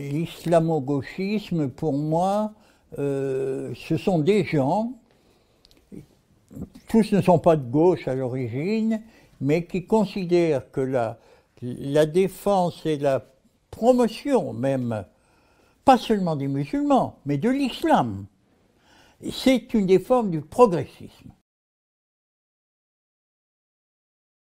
l'islamo-gauchisme, pour moi, euh, ce sont des gens, tous ne sont pas de gauche à l'origine, mais qui considèrent que la défense et la promotion même, pas seulement des musulmans, mais de l'islam, c'est une des formes du progressisme.